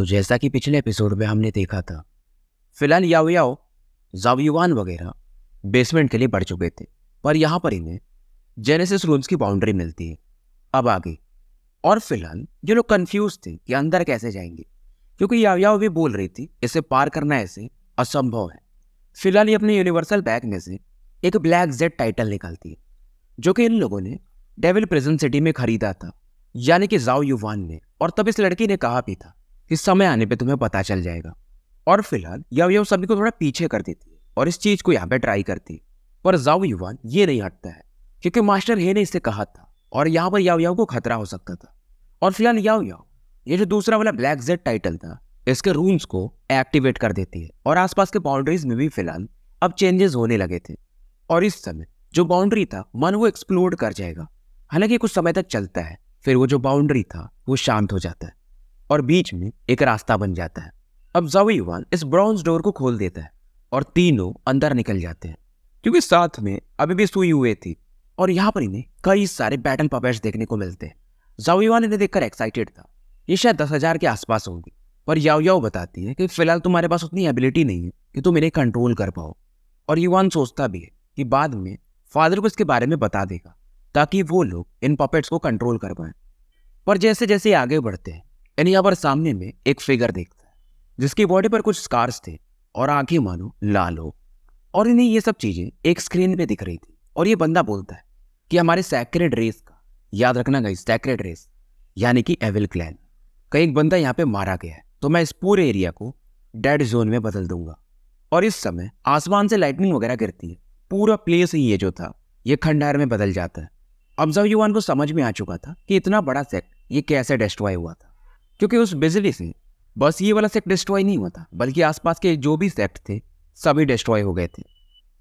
तो जैसा कि पिछले एपिसोड में हमने देखा था फिलहाल याओ याओ जावयुवान वगैरह बेसमेंट के लिए बढ़ चुके थे पर यहाँ पर इन्हें जेनेसिस रूम्स की बाउंड्री मिलती है अब आगे और फिलहाल जो लोग कंफ्यूज थे कि अंदर कैसे जाएंगे क्योंकि याओ याओ भी बोल रही थी इसे पार करना ऐसे असंभव है फिलहाल ये अपने यूनिवर्सल बैग में से एक ब्लैक जेड टाइटल निकालती है जो कि इन लोगों ने डेविल प्रेजेंट सिटी में खरीदा था यानी कि जाओ युवान ने और तब इस लड़की ने कहा भी था इस समय आने पे तुम्हें पता चल जाएगा और फिलहाल यव यव सभी को थोड़ा पीछे कर देती है और इस चीज को यहाँ पे ट्राई करती है पर जाऊ युवान ये नहीं हटता है क्योंकि मास्टर हे ने इसे कहा था और यहाँ पर याव याव को खतरा हो सकता था और फिलहाल याव याव ये जो दूसरा वाला ब्लैक जेड टाइटल था इसके रूम्स को एक्टिवेट कर देती है और आसपास के बाउंड्रीज में भी फिलहाल अब चेंजेस होने लगे थे और इस समय जो बाउंड्री था मन वो एक्सप्लोर कर जाएगा हालांकि कुछ समय तक चलता है फिर वो जो बाउंड्री था वो शांत हो जाता है और बीच में हम्म। एक रास्ता बन जाता है अब जवी वन इस ब्रॉन्ज डोर को खोल देता है और तीनों अंदर निकल जाते हैं क्योंकि साथ में अभी भी सुई हुए थी और यहाँ पर इन्हें कई सारे बैटल पपेट्स देखने को मिलते हैं जावीवान इन्हें देखकर एक्साइटेड था ये शायद दस हज़ार के आसपास होगी पर याव याव बताती है कि फिलहाल तुम्हारे पास उतनी एबिलिटी नहीं है कि तुम इन्हें कंट्रोल कर पाओ और युवान सोचता भी है कि बाद में फादर को इसके बारे में बता देगा ताकि वो लोग इन पपेट्स को कंट्रोल कर पाए पर जैसे जैसे आगे बढ़ते हैं यानी यहाँ पर सामने में एक फिगर देखता है जिसकी बॉडी पर कुछ स्कार्स थे और आंखें मानो लाल हो और इन्हें ये सब चीज़ें एक स्क्रीन पे दिख रही थी और ये बंदा बोलता है कि हमारे सैक्रेड रेस का याद रखना गई सैक्रेड रेस यानी कि एविल क्लैन का एक बंदा यहाँ पे मारा गया है तो मैं इस पूरे एरिया को डेड जोन में बदल दूंगा और इस समय आसमान से लाइटनिंग वगैरह गिरती है पूरा प्लेस ही ये जो था ये खंडहर में बदल जाता है अब जब युवान को समझ में आ चुका था कि इतना बड़ा सेक्ट ये कैसे डिस्ट्रॉय हुआ था क्योंकि उस बिजली से बस ये वाला सेक्ट डिस्ट्रॉय नहीं हुआ था बल्कि आसपास के जो भी सेक्ट थे सभी डिस्ट्रॉय हो गए थे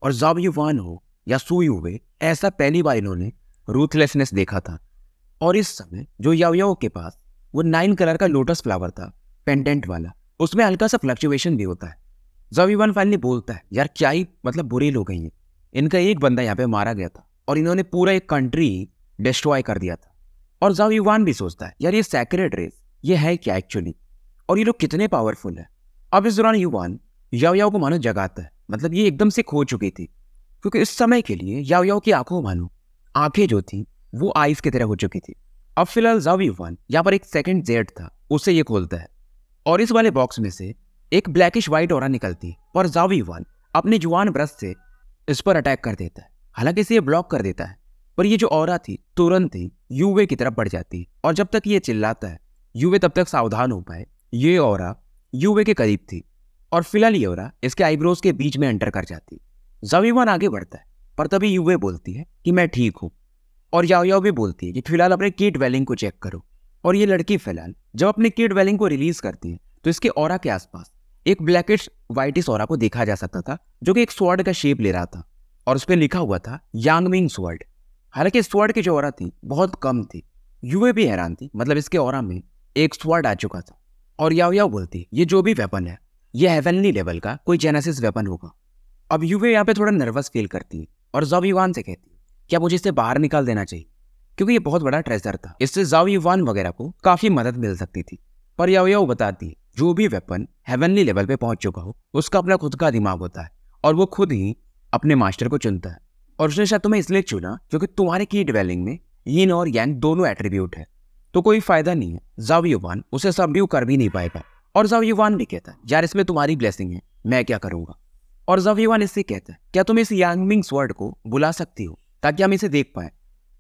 और जब युवान हो या सुई हुए ऐसा पहली बार इन्होंने रूथलेसनेस देखा था और इस समय जो यावयाओ के पास वो नाइन कलर का लोटस फ्लावर था पेंडेंट वाला उसमें हल्का सा फ्लक्चुएशन भी होता है जब युवान फाइनली बोलता है यार क्या ही मतलब बुरे लोग हैं ये इनका एक बंदा यहाँ पे मारा गया था और इन्होंने पूरा एक कंट्री डिस्ट्रॉय कर दिया था और जब युवान भी सोचता है यार ये सैक्रेड रेस ये है क्या एक्चुअली और ये लोग कितने पावरफुल है अब इस दौरान युवान याओ याओ को मानो जगाता है मतलब ये एकदम से खो चुकी थी क्योंकि इस समय के लिए याओ याओ की आंखों मानो आंखें जो थी वो आइस की तरह हो चुकी थी अब फिलहाल जाओ युवान यहाँ पर एक सेकेंड जेड था उसे ये खोलता है और इस वाले बॉक्स में से एक ब्लैकिश व्हाइट और निकलती और जाओ युवान अपने जुआन ब्रश से इस पर अटैक कर देता है हालांकि इसे ब्लॉक कर देता है पर ये जो और थी तुरंत ही यूवे की तरफ बढ़ जाती है और जब तक ये चिल्लाता है यूवे तब तक सावधान हो पाए ये और यूवे के करीब थी और फिलहाल ये और इसके आईब्रोज के बीच में एंटर कर जाती जवीवन आगे बढ़ता है पर तभी यूवे बोलती है कि मैं ठीक हूँ और याओयाओ भी बोलती है कि फिलहाल अपने किट वेलिंग को चेक करो और ये लड़की फिलहाल जब अपने किट वेलिंग को रिलीज करती है तो इसके और के आसपास एक ब्लैकिश व्हाइट और को देखा जा सकता था जो कि एक स्वर्ड का शेप ले रहा था और उस पर लिखा हुआ था यांगमिंग स्वर्ड हालांकि स्वर्ड की जो और थी बहुत कम थी युवे भी हैरान थी मतलब इसके और में एक स्वर्ड आ चुका था और याओ याओ बोलती ये जो भी वेपन है ये हेवनली लेवल का कोई जेनासिस वेपन होगा अब यूवे यहाँ पे थोड़ा नर्वस फील करती है और जब युवान से कहती है क्या मुझे इसे बाहर निकाल देना चाहिए क्योंकि ये बहुत बड़ा ट्रेजर था इससे जाओ युवान वगैरह को काफ़ी मदद मिल सकती थी पर याओ याओ बताती जो भी वेपन हेवनली लेवल पे पहुंच चुका हो उसका अपना खुद का दिमाग होता है और वो खुद ही अपने मास्टर को चुनता है और उसने शायद तुम्हें इसलिए चुना क्योंकि तुम्हारे की डिवेलिंग में यिन और यांग दोनों एट्रीब्यूट है तो कोई फायदा नहीं है जावयुवान उसे सबड्यू कर भी नहीं पाएगा और जावयुवान भी कहता है यार इसमें तुम्हारी ब्लेसिंग है मैं क्या करूँगा और जावयुवान इससे कहता है क्या तुम इस यांगमिंग स्वर्ड को बुला सकती हो ताकि हम इसे देख पाए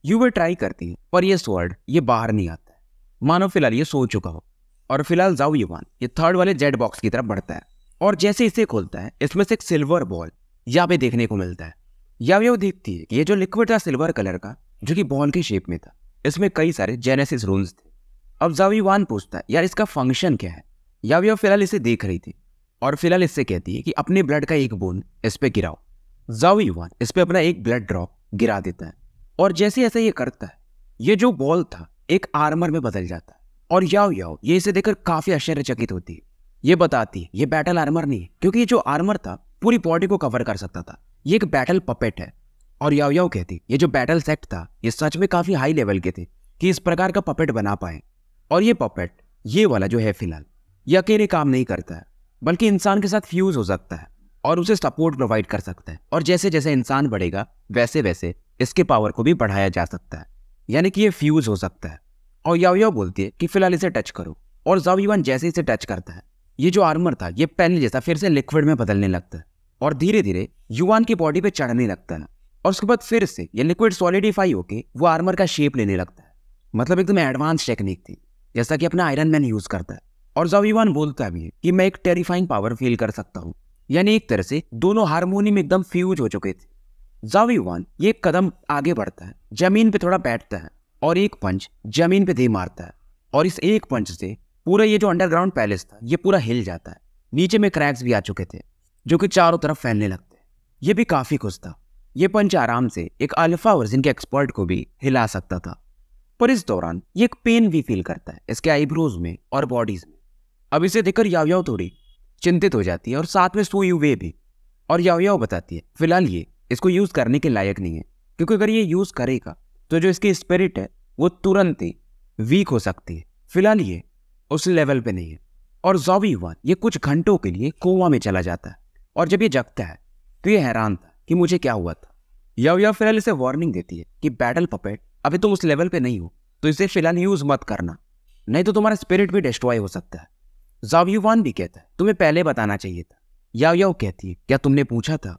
यू वे ट्राई करती है पर यह स्वर्ड ये बाहर नहीं आता है मानो फिलहाल ये सो चुका हो और फिलहाल जावयुवान ये थर्ड वाले जेड बॉक्स की तरफ बढ़ता है और जैसे इसे खोलता है इसमें से एक सिल्वर बॉल यहाँ पे देखने को मिलता है या वे देखती है कि ये जो लिक्विड था सिल्वर कलर का जो कि बॉल के शेप में था इसमें कई सारे जेनेसिस रूल्स थे अब जावी वान पूछता है यार इसका फंक्शन क्या है याविया फिलहाल इसे देख रही थी और फिलहाल इससे कहती है कि अपने ब्लड का एक बूंद इस पर गिराओ जावी वान इस पर अपना एक ब्लड ड्रॉप गिरा देता है और जैसे ऐसा ये करता है ये जो बॉल था एक आर्मर में बदल जाता है और याओ याओ ये इसे देखकर काफ़ी आश्चर्यचकित होती है ये बताती है ये बैटल आर्मर नहीं है क्योंकि ये जो आर्मर था पूरी बॉडी को कवर कर सकता था ये एक बैटल पपेट है और याओ कहती ये जो बैटल सेट था ये सच में काफ़ी हाई लेवल के थे कि इस प्रकार का पपेट बना पाए और ये पपेट ये वाला जो है फिलहाल ये अकेले काम नहीं करता है बल्कि इंसान के साथ फ्यूज़ हो सकता है और उसे सपोर्ट प्रोवाइड कर सकता है और जैसे जैसे इंसान बढ़ेगा वैसे वैसे इसके पावर को भी बढ़ाया जा सकता है यानी कि ये फ्यूज़ हो सकता है और याओ बोलती है कि फिलहाल इसे टच करो और जाओ जैसे इसे टच करता है ये जो आर्मर था ये पहले जैसा फिर से लिक्विड में बदलने लगता है और धीरे धीरे युवान की बॉडी पे चढ़ने लगता है और उसके बाद फिर से ये लिक्विड सॉलिडिफाई होके वो आर्मर का शेप लेने लगता है मतलब एकदम एडवांस टेक्निक थी जैसा कि अपना आयरन मैन यूज करता है और जवीवान बोलता भी है कि मैं एक टेरिफाइंग पावर फील कर सकता हूँ यानी एक तरह से दोनों हारमोनी में एकदम फ्यूज हो चुके थे जावीवान ये कदम आगे बढ़ता है जमीन पे थोड़ा बैठता है और एक पंच जमीन पे दे मारता है और इस एक पंच से पूरा ये जो अंडरग्राउंड पैलेस था ये पूरा हिल जाता है नीचे में क्रैक्स भी आ चुके थे जो कि चारों तरफ फैलने लगते हैं ये भी काफ़ी खुश था ये पंच आराम से एक अल्फा वर्जन के एक्सपर्ट को भी हिला सकता था पर इस दौरान ये एक पेन भी फील करता है इसके आईब्रोज में और बॉडीज में अब इसे देखकर यावयाव थोड़ी चिंतित हो जाती है और साथ में सोई हुए भी और यावयाव बताती है फिलहाल ये इसको यूज़ करने के लायक नहीं है क्योंकि अगर ये यूज़ करेगा तो जो इसकी स्पिरिट है वो तुरंत ही वीक हो सकती है फिलहाल ये उस लेवल पे नहीं है और जॉबी वन ये कुछ घंटों के लिए कोवा में चला जाता है और जब ये जगता है तो ये हैरान था कि मुझे क्या हुआ था या फिलहाल इसे वार्निंग देती है कि बैटल पपेट अभी तुम उस लेवल पे नहीं हो तो इसे फिलहाल यूज मत करना नहीं तो तुम्हारा स्पिरिट भी डिस्ट्रॉय हो सकता है जावयुवान भी कहता है तुम्हें पहले बताना चाहिए था याव याव कहती है क्या तुमने पूछा था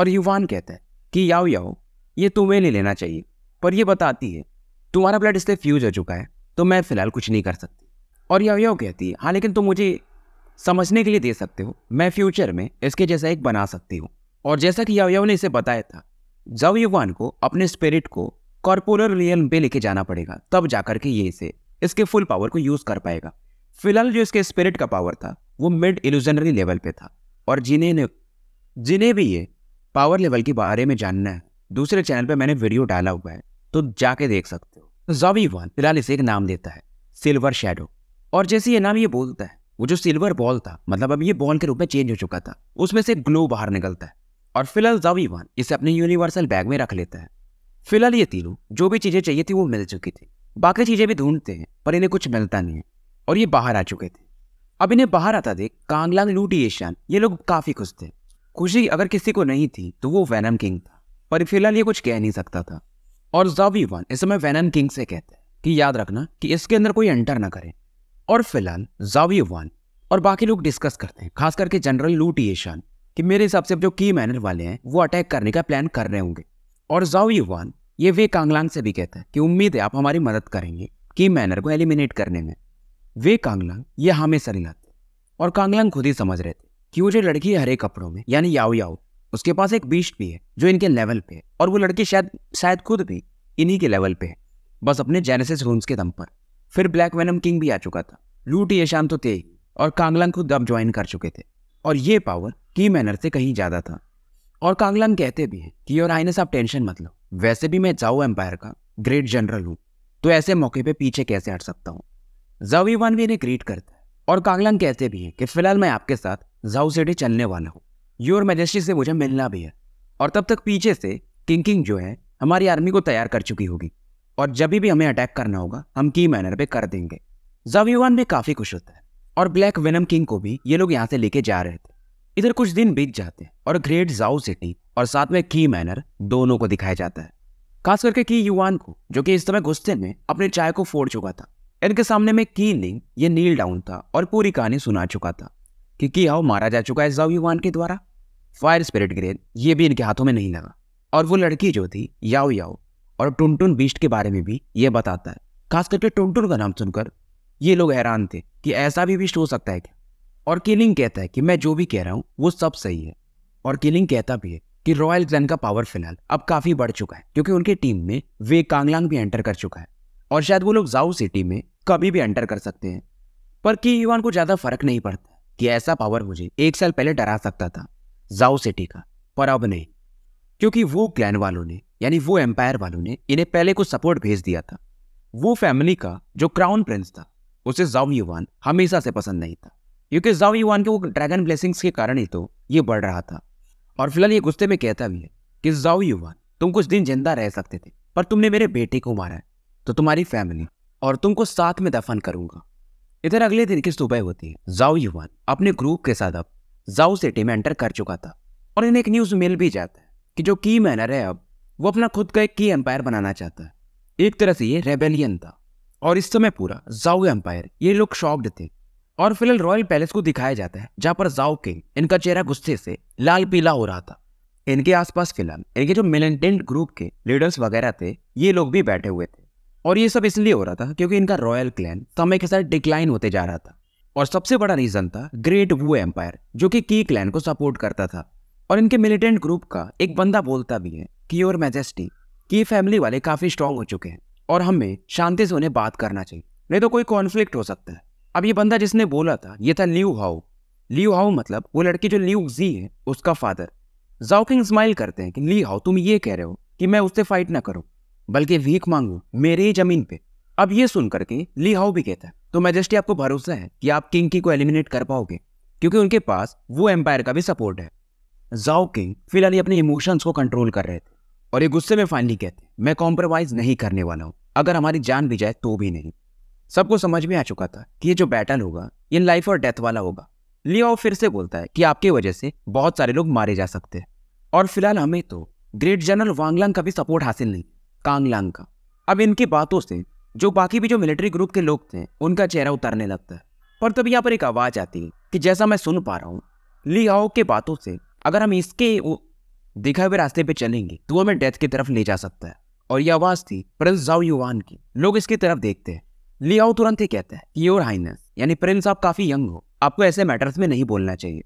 और युवान कहता है कि याव याव ये तुम्हें नहीं लेना चाहिए पर यह बताती है तुम्हारा ब्लड इससे फ्यूज हो चुका है तो मैं फिलहाल कुछ नहीं कर सकती और याव याव कहती है हाँ लेकिन तुम मुझे समझने के लिए दे सकते हो मैं फ्यूचर में इसके जैसा एक बना सकती हूँ और जैसा कि याव याव ने इसे बताया था जब जवयुवान को अपने स्पिरिट को कॉर्पोरल रियल पे लेके जाना पड़ेगा तब जाकर के ये इसे इसके फुल पावर को यूज़ कर पाएगा फिलहाल जो इसके स्पिरिट का पावर था वो मिड इल्यूजनरी लेवल पे था और जिन्हें ने जिन्हें भी ये पावर लेवल के बारे में जानना है दूसरे चैनल पे मैंने वीडियो डाला हुआ है तो जाके देख सकते हो जॉबी वन फिलहाल इसे एक नाम देता है सिल्वर शेडो और जैसे ये नाम ये बोलता है वो जो सिल्वर बॉल था मतलब अब ये बॉल के रूप में चेंज हो चुका था उसमें से ग्लो बाहर निकलता है और फिलहाल जावी वन इसे अपने यूनिवर्सल बैग में रख लेता है फिलहाल ये तीनों जो भी चीज़ें चाहिए थी वो मिल चुकी थी बाकी चीज़ें भी ढूंढते हैं पर इन्हें कुछ मिलता नहीं है और ये बाहर आ चुके थे अब इन्हें बाहर आता देख कांगलांग लूटी एशियान ये लोग काफ़ी खुश थे खुशी अगर किसी को नहीं थी तो वो वैनम किंग था पर फिलहाल ये कुछ कह नहीं सकता था और जावी वन इस समय वैनम किंग से कहते हैं कि याद रखना कि इसके अंदर कोई एंटर ना करे और फिलहाल जावी वन और बाकी लोग डिस्कस करते हैं खास करके जनरल लूटी एशान कि मेरे हिसाब से जो की मैनर वाले हैं वो अटैक करने का प्लान कर रहे होंगे और जाओ युवान ये वे कांगलांग से भी कहता है कि उम्मीद है आप हमारी मदद करेंगे की मैनर को एलिमिनेट करने में वे कांगलांग ये हमेशा लाते और कांगलांग खुद ही समझ रहे थे कि वो जो लड़की हरे कपड़ों में यानी याओ याओ उसके पास एक बीस्ट भी है जो इनके लेवल पे है और वो लड़की शायद शायद खुद भी इन्हीं के लेवल पे है बस अपने जेनेसिस रूम्स के दम पर फिर ब्लैक वेनम किंग भी आ चुका था लूट ये शाम तो थे और कांगलांग खुद अब ज्वाइन कर चुके थे और ये पावर की मैनर से कहीं ज़्यादा था और कांगलान कहते भी हैं कि योर आइनस आप टेंशन मत लो वैसे भी मैं जाऊ एम्पायर का ग्रेट जनरल हूँ तो ऐसे मौके पे पीछे कैसे हट सकता हूँ जावी वन भी इन्हें ग्रीट करता है और कांगलान कहते भी हैं कि फिलहाल मैं आपके साथ जाऊ सिटी चलने वाला हूँ योर मेजेस्टी से मुझे मिलना भी है और तब तक पीछे से किंग किंग जो है हमारी आर्मी को तैयार कर चुकी होगी और जब भी हमें अटैक करना होगा हम की मैनर पे कर देंगे जावीवान भी काफ़ी खुश होता है और ब्लैक वेनम किंग को भी ये लोग यहाँ से लेके जा रहे थे इधर कुछ दिन बीत जाते हैं और ग्रेट जाओ सिटी और साथ में की मैनर दोनों को दिखाया जाता है खास करके की युवान को जो कि इस समय गुस्से में अपने चाय को फोड़ चुका था इनके सामने में की लिंग ये नील डाउन था और पूरी कहानी सुना चुका था कि की आओ मारा जा चुका है जाओ युवान के द्वारा फायर स्पिरिट ग्रेन ये भी इनके हाथों में नहीं लगा और वो लड़की जो थी याओ याओ और टुनटुन बीस्ट के बारे में भी ये बताता है खास करके टुनटुन का नाम सुनकर ये लोग हैरान थे कि ऐसा भी विष्ट हो सकता है क्या और किलिंग कहता है कि मैं जो भी कह रहा हूँ वो सब सही है और किलिंग कहता भी है कि रॉयल ग्लैन का पावर फिलहाल अब काफ़ी बढ़ चुका है क्योंकि उनकी टीम में वे कांगलांग भी एंटर कर चुका है और शायद वो लोग जाऊ सिटी में कभी भी एंटर कर सकते हैं पर की युवान को ज़्यादा फर्क नहीं पड़ता कि ऐसा पावर मुझे एक साल पहले डरा सकता था जाओ सिटी का पर अब नहीं क्योंकि वो क्लैन वालों ने यानी वो एम्पायर वालों ने इन्हें पहले कुछ सपोर्ट भेज दिया था वो फैमिली का जो क्राउन प्रिंस था उसे जाओ युवान हमेशा से पसंद नहीं था क्योंकि जाओ युवान के वो ड्रैगन ब्लेसिंग्स के कारण ही तो ये बढ़ रहा था और फिलहाल ये गुस्से में कहता भी है कि जाओ युवान तुम कुछ दिन जिंदा रह सकते थे पर तुमने मेरे बेटे को मारा है तो तुम्हारी फैमिली और तुमको साथ में दफन करूंगा इधर अगले दिन की सुबह होती है जाओ युवान अपने ग्रुप के साथ अब जाओ सिटी में एंटर कर चुका था और इन्हें एक न्यूज़ मिल भी जाता है कि जो की मैनर है अब वो अपना खुद का एक की एम्पायर बनाना चाहता है एक तरह से ये रेबेलियन था और इस समय पूरा जाओ एम्पायर ये लोग शॉक्ड थे और फिलहाल रॉयल पैलेस को दिखाया जाता है जहाँ पर जाओ किंग इनका चेहरा गुस्से से लाल पीला हो रहा था इनके आसपास फिलहाल इनके जो मिलेंटेंट ग्रुप के लीडर्स वगैरह थे ये लोग भी बैठे हुए थे और ये सब इसलिए हो रहा था क्योंकि इनका रॉयल क्लैन समय के साथ डिक्लाइन होते जा रहा था और सबसे बड़ा रीजन था ग्रेट वो एम्पायर जो कि की क्लैन को सपोर्ट करता था और इनके मिलिटेंट ग्रुप का एक बंदा बोलता भी है कि योर मैजेस्टी की फैमिली वाले काफ़ी स्ट्रांग हो चुके हैं और हमें शांति से उन्हें बात करना चाहिए नहीं तो कोई कॉन्फ्लिक्ट हो सकता है अब ये बंदा जिसने बोला था ये था लियू हाउ लियू हाउ मतलब वो लड़की जो लियू जी है उसका फादर जाओकिंग स्माइल करते हैं कि ली हाउ तुम ये कह रहे हो कि मैं उससे फाइट ना करूं बल्कि वीक मांगू मेरे ही जमीन पे अब ये सुन करके ली हाउ भी कहता है तो मैजेस्टी आपको भरोसा है कि आप किंग की को एलिमिनेट कर पाओगे क्योंकि उनके पास वो एम्पायर का भी सपोर्ट है जाओ किंग फिलहाल अपने इमोशंस को कंट्रोल कर रहे थे और ये गुस्से में फाइनली कहते हैं मैं कॉम्प्रोमाइज़ नहीं करने वाला हूँ अगर हमारी जान भी जाए तो भी नहीं सबको समझ में आ चुका था कि ये जो बैटल होगा ये लाइफ और डेथ वाला होगा लियो फिर से बोलता है कि आपकी वजह से बहुत सारे लोग मारे जा सकते हैं और फिलहाल हमें तो ग्रेट जनरल वांगलांग का भी सपोर्ट हासिल नहीं कांगलांग का अब इनकी बातों से जो बाकी भी जो मिलिट्री ग्रुप के लोग थे उनका चेहरा उतरने लगता है पर तब यहाँ पर एक आवाज़ आती है कि जैसा मैं सुन पा रहा हूँ लियाओ के बातों से अगर हम इसके देखा हुए रास्ते पे चलेंगे तो हमें डेथ की तरफ ले जा सकता है और ये आवाज थी प्रिंस जाओ युवान की लोग इसकी तरफ देखते हैं लियाओ तुरंत ही कहते हैं योर हाइनेस यानी प्रिंस आप काफी यंग हो आपको ऐसे मैटर्स में नहीं बोलना चाहिए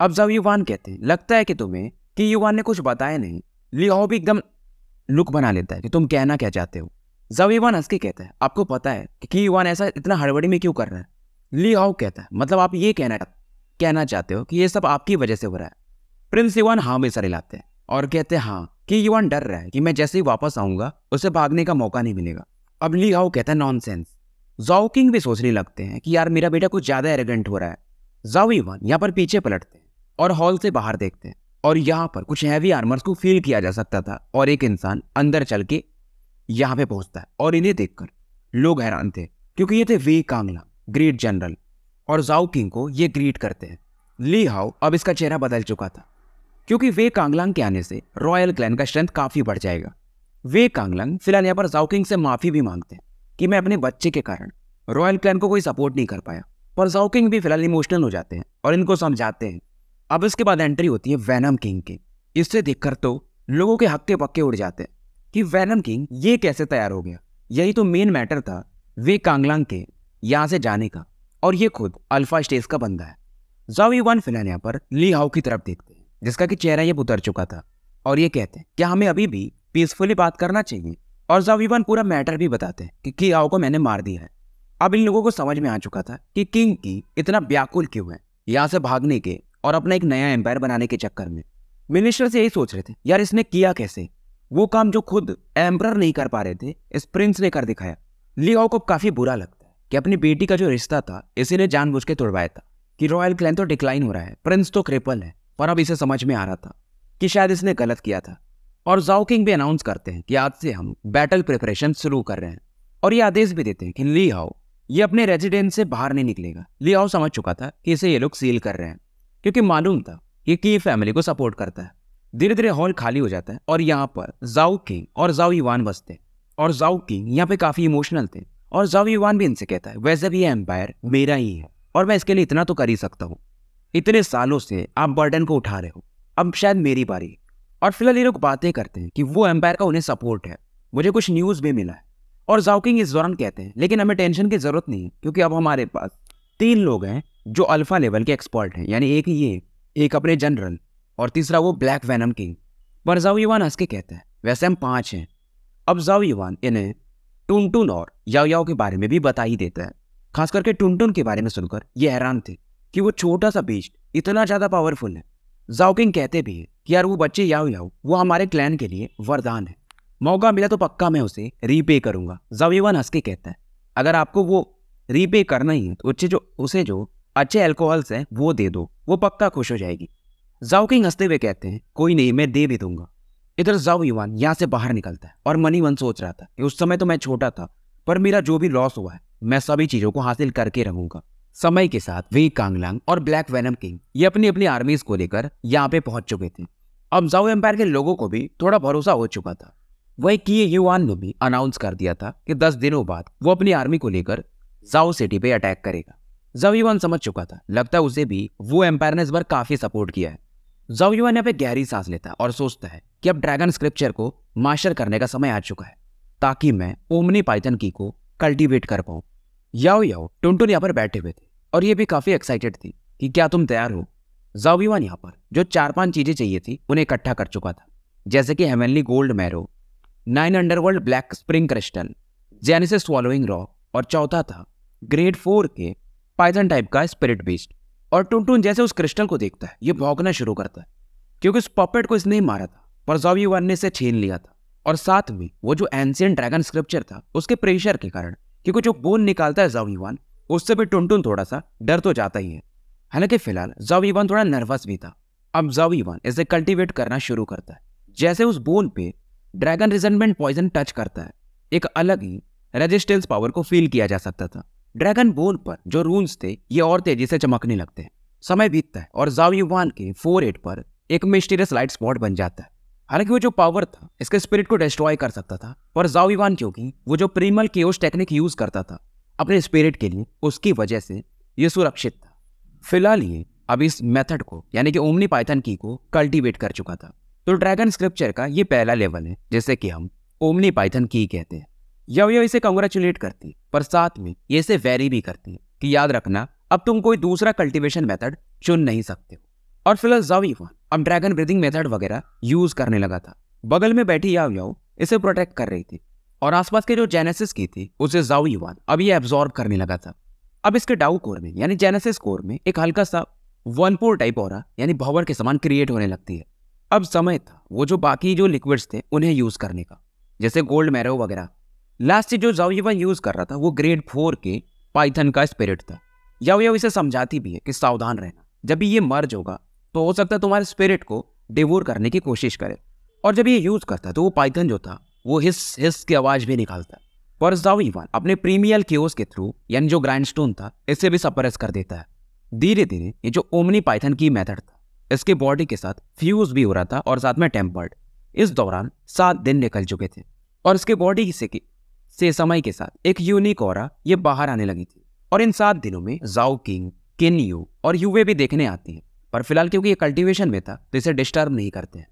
अब जाओ युवान कहते हैं लगता है कि तुम्हें कि युवान ने कुछ बताया नहीं लियाओ भी एकदम लुक बना लेता है कि तुम कहना क्या चाहते हो जाओ युवान हंस के कहता है आपको पता है कि युवान ऐसा इतना हड़बड़ी में क्यों कर रहा है लियाओ कहता है मतलब आप ये कहना कहना चाहते हो कि ये सब आपकी वजह से हो रहा है प्रिंस युवान हाँ में सरे लाते हैं और कहते हैं हाँ कि युवान डर रहा है कि मैं जैसे ही वापस आऊंगा उसे भागने का मौका नहीं मिलेगा अब ली हाउ कहता है नॉन सेंस जाओकिंग भी सोचने लगते हैं कि यार मेरा बेटा कुछ ज़्यादा एरेगेंट हो रहा है जाओ युवान यहाँ पर पीछे पलटते हैं और हॉल से बाहर देखते हैं और यहाँ पर कुछ हैवी आर्मर्स को फील किया जा सकता था और एक इंसान अंदर चल के यहाँ पे पहुंचता है और इन्हें देखकर लोग हैरान थे क्योंकि ये थे वे कांगला ग्रेट जनरल और जाओकिंग को ये ग्रीट करते हैं ली हाउ अब इसका चेहरा बदल चुका था क्योंकि वे कांगलांग के आने से रॉयल क्लैन का स्ट्रेंथ काफ़ी बढ़ जाएगा वे कांगलांग फिलहाल यहाँ पर जाओकिंग से माफ़ी भी मांगते हैं कि मैं अपने बच्चे के कारण रॉयल क्लैन को कोई सपोर्ट नहीं कर पाया पर जाओकिंग भी फिलहाल इमोशनल हो जाते हैं और इनको समझाते हैं अब इसके बाद एंट्री होती है वैनम किंग की इससे देखकर तो लोगों के हक्के पक्के उड़ जाते हैं कि वैनम किंग ये कैसे तैयार हो गया यही तो मेन मैटर था वे कांगलांग के यहाँ से जाने का और ये खुद अल्फा स्टेज का बंदा है जावी वन फिलहाल यहाँ पर ली हाउ की तरफ देखते हैं जिसका कि चेहरा ये उतर चुका था और ये कहते हैं कि हमें अभी भी पीसफुली बात करना चाहिए और जवीवन पूरा मैटर भी बताते हैं कि कियाओ को मैंने मार दिया है अब इन लोगों को समझ में आ चुका था कि किंग की इतना व्याकुल क्यों है यहाँ से भागने के और अपना एक नया एम्पायर बनाने के चक्कर में मिनिस्टर से यही सोच रहे थे यार इसने किया कैसे वो काम जो खुद एम्प्रर नहीं कर पा रहे थे इस प्रिंस ने कर दिखाया लियाओ को काफ़ी बुरा लगता है कि अपनी बेटी का जो रिश्ता था ने जानबूझ के तोड़वाया था कि रॉयल क्लैन तो डिक्लाइन हो रहा है प्रिंस तो क्रिपल है पर अब इसे समझ में आ रहा था कि शायद इसने गलत किया था और जाओकिंग भी अनाउंस करते हैं कि आज से हम बैटल प्रिपरेशन शुरू कर रहे हैं और ये आदेश भी देते हैं कि ली हाओ ये अपने रेजिडेंस से बाहर नहीं निकलेगा ली हाओ समझ चुका था कि इसे ये लोग सील कर रहे हैं क्योंकि मालूम था ये की फैमिली को सपोर्ट करता है धीरे धीरे हॉल खाली हो जाता है और यहाँ पर जाओ किंग और जाओ ईवान बसते हैं और जाओ किंग यहाँ पे काफ़ी इमोशनल थे और जाओ युवान भी इनसे कहता है वैसे भी ये एम्पायर मेरा ही है और मैं इसके लिए इतना तो कर ही सकता हूँ इतने सालों से आप बर्डन को उठा रहे हो अब शायद मेरी बारी और फिलहाल ये लोग बातें करते हैं कि वो एम्पायर का उन्हें सपोर्ट है मुझे कुछ न्यूज़ भी मिला है और जाउकिंग इस दौरान कहते हैं लेकिन हमें टेंशन की ज़रूरत नहीं है क्योंकि अब हमारे पास तीन लोग हैं जो अल्फ़ा लेवल के एक्सपर्ट हैं यानी एक ये एक अपने जनरल और तीसरा वो ब्लैक वैनम किंग पर जाओ ईवान हंस के कहते हैं वैसे हम पाँच हैं अब जाओ यवान इन्हें टुनटुन और याओ याओ के बारे में भी बता ही देता है खास करके टुनटुन के बारे में सुनकर ये हैरान थे कि वो छोटा सा बीस्ट इतना ज़्यादा पावरफुल है जाओकिंग कहते भी है कि यार वो बच्चे याओ याओ वो हमारे क्लैन के लिए वरदान है मौका मिला तो पक्का मैं उसे रीपे करूंगा जवीवन हंस के कहता है अगर आपको वो रीपे करना ही है तो उसे जो उसे जो अच्छे एल्कोहल्स हैं वो दे दो वो पक्का खुश हो जाएगी जाओकिंग हंसते हुए कहते हैं कोई नहीं मैं दे भी दूंगा इधर जाओ युवान यहाँ से बाहर निकलता है और मनी मन सोच रहा था कि उस समय तो मैं छोटा था पर मेरा जो भी लॉस हुआ है मैं सभी चीज़ों को हासिल करके रहूंगा समय के साथ वे कांगलांग और ब्लैक वेनम किंग ये अपनी अपनी आर्मीज को लेकर यहाँ पे पहुंच चुके थे अब जाओ एम्पायर के लोगों को भी थोड़ा भरोसा हो चुका था वही किए युवान ने भी अनाउंस कर दिया था कि दस दिनों बाद वो अपनी आर्मी को लेकर जाओ सिटी पे अटैक करेगा जाओ युवान समझ चुका था लगता है उसे भी वो एम्पायर ने इस बार काफी सपोर्ट किया है जाओ युवान यहाँ पे गहरी सांस लेता और सोचता है कि अब ड्रैगन स्क्रिप्चर को मास्टर करने का समय आ चुका है ताकि मैं ओमनी पाइथन की को कल्टीवेट कर पाऊं याओ याओ टुनटुन यहाँ पर बैठे हुए थे और ये भी काफ़ी एक्साइटेड थी कि क्या तुम तैयार हो जाओबीवान यहाँ पर जो चार पांच चीज़ें चाहिए थी उन्हें इकट्ठा कर चुका था जैसे कि हेमनली gold marrow nine underworld black spring crystal जेनिस स्वॉलोइंग रॉक और चौथा था ग्रेड फोर के पाइथन टाइप का स्पिरिट बेस्ड और टुनटुन जैसे उस क्रिस्टल को देखता है ये भौंकना शुरू करता है क्योंकि उस पपेट को इसने ही मारा था पर जॉबीवान ने इसे छीन लिया था और साथ में वो जो एंशियन ड्रैगन स्क्रिप्चर था उसके प्रेशर के कारण क्योंकि जो बोन निकालता है जॉबीवान उससे भी टुनटुन थोड़ा सा डर तो जाता ही है हालांकि फिलहाल जव इवान थोड़ा नर्वस भी था अब जव इवान इसे कल्टीवेट करना शुरू करता है जैसे उस बोन पे ड्रैगन रिजेंटमेंट पॉइजन टच करता है एक अलग ही रेजिस्टेंस पावर को फील किया जा सकता था ड्रैगन बोन पर जो रूल्स थे ये और तेजी से चमकने लगते हैं समय बीतता है और जावी वन के फोर एट पर एक मिस्टीरियस लाइट स्पॉट बन जाता है हालांकि वो जो पावर था इसके स्पिरिट को डिस्ट्रॉय कर सकता था पर जावी वन क्योंकि वो जो प्रीमल की टेक्निक यूज करता था अपने स्पिरिट के लिए उसकी वजह से ये सुरक्षित था फिलहाल ये अब इस मेथड को यानी कि ओमनी पाइथन की को कल्टीवेट कर चुका था तो ड्रैगन स्क्रिप्चर का ये पहला लेवल है जैसे कि हम ओमनी पाइथन की कहते हैं यव यव इसे कंग्रेचुलेट करती है पर साथ में ये इसे वेरी भी करती है कि याद रखना अब तुम कोई दूसरा कल्टीवेशन मेथड चुन नहीं सकते हो और फिलहाल जवीफान अब ड्रैगन ब्रीदिंग मेथड वगैरह यूज करने लगा था बगल में बैठी याव याव इसे प्रोटेक्ट कर रही थी और आसपास के जो जेनेसिस की थी उसे जाओईवाद अब ये एब्जॉर्ब करने लगा था अब इसके डाउ कोर में यानी जेनेसिस कोर में एक हल्का सा वनपोर टाइप और यानी भवर के समान क्रिएट होने लगती है अब समय था वो जो बाकी जो लिक्विड्स थे उन्हें यूज़ करने का जैसे गोल्ड मैरो वगैरह लास्ट जो जाओईवा यूज़ कर रहा था वो ग्रेड फोर के पाइथन का स्पिरिट था याओ इसे समझाती भी है कि सावधान रहना जब भी ये मर्ज होगा तो हो सकता है तुम्हारे स्पिरिट को डिवोर करने की कोशिश करे और जब ये यूज़ करता तो वो पाइथन जो था वो हिस हिस की आवाज़ भी निकालता पर और अपने प्रीमियल क्योस के थ्रू यानी जो ग्राइंडस्टोन था इसे भी सप्रेस कर देता है धीरे धीरे ये जो ओमनी पाइथन की मेथड था इसके बॉडी के साथ फ्यूज भी हो रहा था और साथ में टेम्पर्ड इस दौरान सात दिन निकल चुके थे और इसके बॉडी से के से समय के साथ एक यूनिक और ये बाहर आने लगी थी और इन सात दिनों में जाओ किंग किन यू और यूवे भी देखने आती हैं पर फिलहाल क्योंकि ये कल्टीवेशन में था तो इसे डिस्टर्ब नहीं करते हैं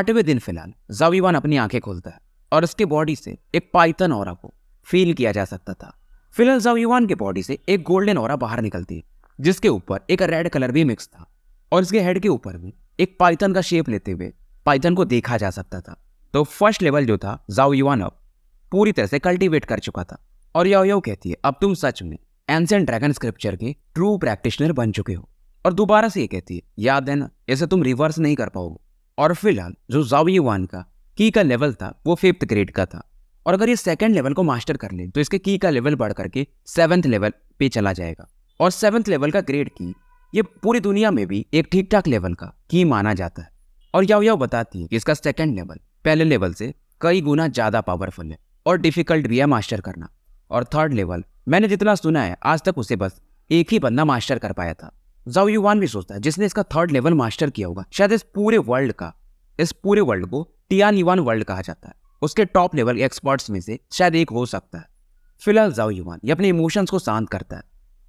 आठवें दिन फिलहाल जावीवान अपनी आंखें खोलता है और उसके बॉडी से एक पाइथन और को फील किया जा सकता था फिलहाल जाविवान के बॉडी से एक गोल्डन और बाहर निकलती है जिसके ऊपर एक रेड कलर भी मिक्स था और इसके हेड के ऊपर भी एक पाइथन का शेप लेते हुए पाइथन को देखा जा सकता था तो फर्स्ट लेवल जो था जाओ युवान अब पूरी तरह से कल्टीवेट कर चुका था और याओ याओ कहती है अब तुम सच में एंसेंट ड्रैगन स्क्रिप्चर के ट्रू प्रैक्टिशनर बन चुके हो और दोबारा से ये कहती है याद है ना इसे तुम रिवर्स नहीं कर पाओगे और फिलहाल जो जाओ युवान का की का लेवल था वो फिफ्थ ग्रेड का था और अगर ये सेकेंड लेवल को मास्टर कर ले तो इसके की का लेवल बढ़ करके सेवन्थ लेवल पे चला जाएगा और सेवन्थ लेवल का ग्रेड की ये पूरी दुनिया में भी एक ठीक ठाक लेवल का की माना जाता है और याओ याओ बताती है कि इसका सेकेंड लेवल पहले लेवल से कई गुना ज़्यादा पावरफुल है और डिफ़िकल्ट भी है मास्टर करना और थर्ड लेवल मैंने जितना सुना है आज तक उसे बस एक ही बंदा मास्टर कर पाया था जाओ वन भी सोचता है जिसने इसका थर्ड लेवल मास्टर किया होगा शायद इस पूरे वर्ल्ड का इस पूरे वर्ल्ड को टिया लिवान वर्ल्ड कहा जाता है उसके टॉप लेवल एक्सपर्ट्स में से शायद एक हो सकता है फिलहाल जाओ युवान ये अपने इमोशंस को शांत करता है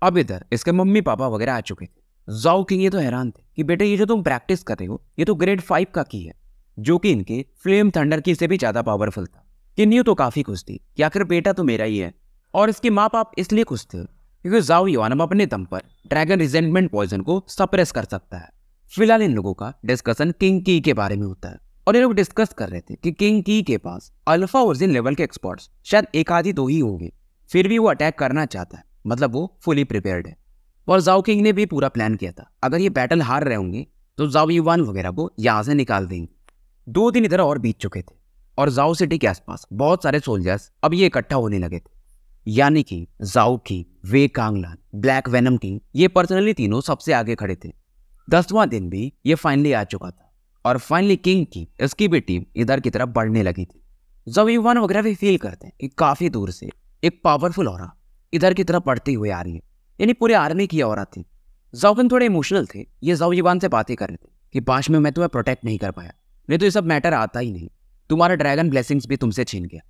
अब इधर इसके मम्मी पापा वगैरह आ चुके थे जाओ के ये तो हैरान थे कि बेटे ये जो तुम प्रैक्टिस कर रहे हो ये तो ग्रेड फाइव का की है जो कि इनके फ्लेम थंडर की से भी ज़्यादा पावरफुल था किन्नी तो काफ़ी खुश थी कि आखिर बेटा तो मेरा ही है और इसके माँ बाप इसलिए खुश थे क्योंकि जाओ अब अपने दम पर ड्रैगन रिजेंटमेंट पॉइजन को सप्रेस कर सकता है फिलहाल इन लोगों का डिस्कशन किंग की के बारे में होता है और ये लोग डिस्कस कर रहे थे कि किंग की के पास अल्फा ओरिजिन लेवल के एक्सपर्ट्स शायद एक आधी दो ही होंगे फिर भी वो अटैक करना चाहता है मतलब वो फुली प्रिपेयर्ड है और जाओ किंग ने भी पूरा प्लान किया था अगर ये बैटल हार रहे होंगे तो जाओ युवान वगैरह को यहाँ से निकाल देंगे दो दिन इधर और बीत चुके थे और जाओ सिटी के आसपास बहुत सारे सोल्जर्स अब ये इकट्ठा होने लगे थे यानी कि जाओ की वे कांगलान ब्लैक वेनम किंग ये पर्सनली तीनों सबसे आगे खड़े थे दसवां दिन भी ये फाइनली आ चुका था और फाइनली किंग की इसकी भी टीम इधर की तरफ बढ़ने लगी थी जब युवान वगैरह भी फील करते हैं कि काफ़ी दूर से एक पावरफुल और इधर की तरफ बढ़ती हुई आ रही है यानी पूरी आर्मी की और थी जौकिन थोड़े इमोशनल थे ये युवान से बातें कर रहे थे कि पास में मैं तुम्हें प्रोटेक्ट नहीं कर पाया नहीं तो ये सब मैटर आता ही नहीं तुम्हारा ड्रैगन ब्लेसिंग्स भी तुमसे छीन गया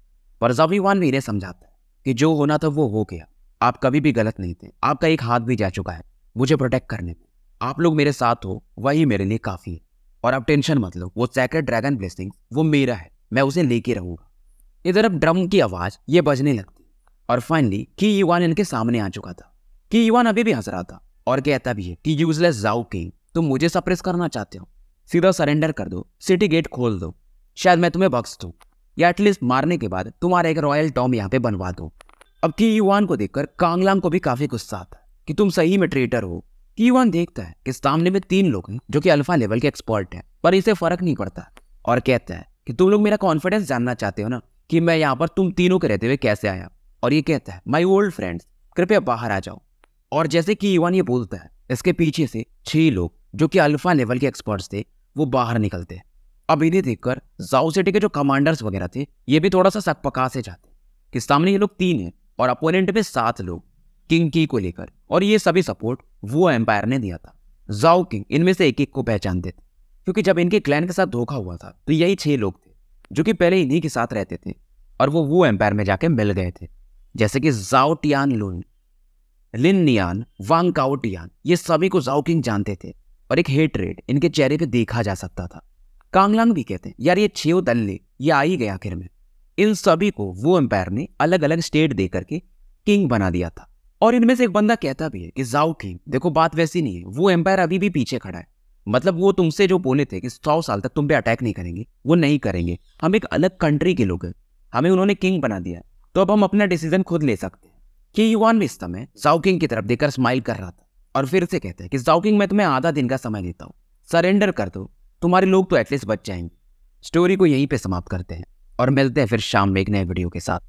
पर युवान भी इन्हें समझाता है कि जो होना था वो हो गया आप कभी भी गलत नहीं थे आपका एक हाथ भी जा चुका है मुझे प्रोटेक्ट करने में आप लोग मेरे साथ हो वही मेरे लिए काफ़ी है और आप टेंशन मत लो वो सैक्रेट ड्रैगन ब्लेसिंग वो मेरा है मैं उसे लेके रहूँगा इधर अब ड्रम की आवाज़ ये बजने लगती और फाइनली की युवान इनके सामने आ चुका था की युवान अभी भी हंस रहा था और कहता भी है कि यूजलेस जाओ किंग तुम मुझे सप्रेस करना चाहते हो सीधा सरेंडर कर दो सिटी गेट खोल दो शायद मैं तुम्हें बख्श दू या एटलीस्ट मारने के बाद तुम्हारा एक रॉयल टॉम यहाँ पे बनवा दो अब की युवान को देखकर कांगलांग को भी काफ़ी गुस्सा आता कि तुम सही में ट्रेटर हो कीवान देखता है कि सामने में तीन लोग हैं जो कि अल्फा लेवल के एक्सपर्ट हैं पर इसे फर्क नहीं पड़ता और कहता है कि तुम लोग मेरा कॉन्फिडेंस जानना चाहते हो ना कि मैं यहाँ पर तुम तीनों के रहते हुए कैसे आया और ये कहता है माई ओल्ड फ्रेंड्स कृपया बाहर आ जाओ और जैसे कि ईवान e ये बोलता है इसके पीछे से छह लोग जो कि अल्फा लेवल के एक्सपर्ट्स थे वो बाहर निकलते हैं अब इन्हें देखकर सिटी के जो कमांडर्स वगैरह थे ये भी थोड़ा सा सक पका से जाते कि सामने ये लोग तीन हैं और अपोनेंट में सात लोग किंग की को लेकर और ये सभी सपोर्ट वो एम्पायर ने दिया था जाओ किंग इनमें से एक एक को पहचानते थे क्योंकि जब इनके क्लैन के साथ धोखा हुआ था तो यही छह लोग थे जो कि पहले इन्हीं के साथ रहते थे और वो वो एम्पायर में जाके मिल गए थे जैसे कि जाओ टियान लुन लिन नियान वांग काओ टियान ये सभी को जाओ किंग जानते थे और एक हेट रेड इनके चेहरे पे देखा जा सकता था कांगलांग भी कहते हैं यार ये छेव दल्ले ये आ ही गए आखिर में इन सभी को वो एम्पायर ने अलग अलग स्टेट दे करके किंग बना दिया था और इनमें से एक बंदा कहता भी है कि जाओ की देखो बात वैसी नहीं है वो एम्पायर अभी भी पीछे खड़ा है मतलब वो तुमसे जो बोले थे कि सौ साल तक तुम पे अटैक नहीं करेंगे वो नहीं करेंगे हम एक अलग कंट्री के लोग हैं हमें उन्होंने किंग बना दिया तो अब हम अपना डिसीजन खुद ले सकते हैं कि युवान भी इस समय जाओकिंग की तरफ देखकर स्माइल कर रहा था और फिर से कहते हैं कि जाओकिंग मैं तुम्हें आधा दिन का समय देता हूँ सरेंडर कर दो तुम्हारे लोग तो एटलीस्ट बच जाएंगे स्टोरी को यहीं पे समाप्त करते हैं और मिलते हैं फिर शाम में एक नए वीडियो के साथ